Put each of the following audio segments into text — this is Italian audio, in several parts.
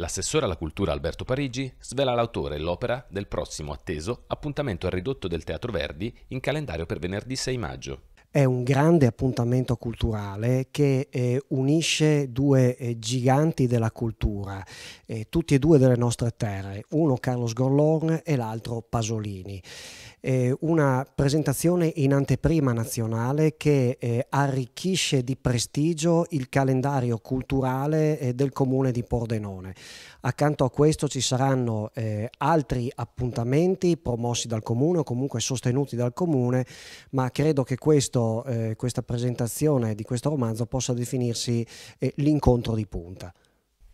L'assessore alla cultura Alberto Parigi svela l'autore e l'opera del prossimo atteso appuntamento al ridotto del Teatro Verdi in calendario per venerdì 6 maggio. È un grande appuntamento culturale che eh, unisce due eh, giganti della cultura, eh, tutti e due delle nostre terre, uno Carlos Gollorn e l'altro Pasolini eh, una presentazione in anteprima nazionale che eh, arricchisce di prestigio il calendario culturale eh, del comune di Pordenone. Accanto a questo ci saranno eh, altri appuntamenti promossi dal comune o comunque sostenuti dal comune, ma credo che questo, eh, questa presentazione di questo romanzo possa definirsi eh, l'incontro di punta.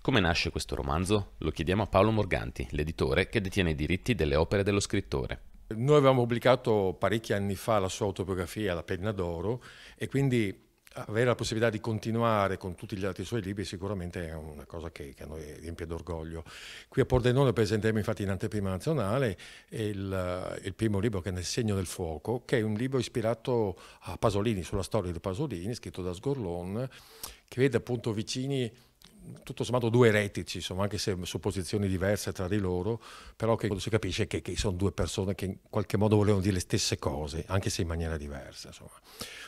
Come nasce questo romanzo? Lo chiediamo a Paolo Morganti, l'editore che detiene i diritti delle opere dello scrittore. Noi avevamo pubblicato parecchi anni fa la sua autobiografia, La penna d'oro, e quindi avere la possibilità di continuare con tutti gli altri suoi libri sicuramente è una cosa che, che a noi riempie d'orgoglio. Qui a Pordenone presenteremo infatti in anteprima nazionale il, il, primo libro che è Nel segno del fuoco, che è un libro ispirato a Pasolini, sulla storia di Pasolini, scritto da Sgorlone, che vede appunto vicini tutto sommato due eretici, insomma, anche se su posizioni diverse tra di loro, però che si capisce che, che sono due persone che in qualche modo volevano dire le stesse cose, anche se in maniera diversa. Insomma.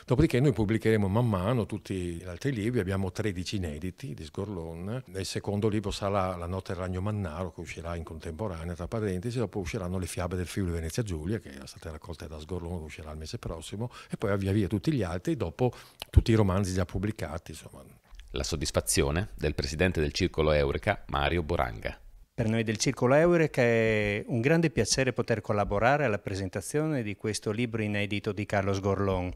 Dopodiché noi pubblicheremo man mano tutti gli altri libri, abbiamo 13 inediti di Sgorlon, il secondo libro sarà La notte del ragno mannaro, che uscirà in contemporanea, tra parentesi, dopo usciranno Le fiabe del Friuli Venezia Giulia, che è stata raccolta da Sgorlon, uscirà il mese prossimo, e poi via via tutti gli altri, dopo tutti i romanzi già pubblicati. Insomma. La soddisfazione del presidente del Circolo Eureka, Mario Boranga. Per noi del Circolo Eureka è un grande piacere poter collaborare alla presentazione di questo libro inedito di Carlos Gorlon.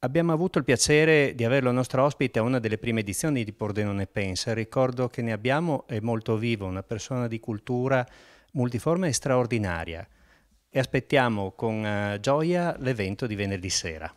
Abbiamo avuto il piacere di averlo nostro ospite a una delle prime edizioni di Pordenone Pensa. Ricordo che ne abbiamo, è molto vivo, una persona di cultura multiforme e straordinaria. E aspettiamo con eh, gioia l'evento di venerdì sera.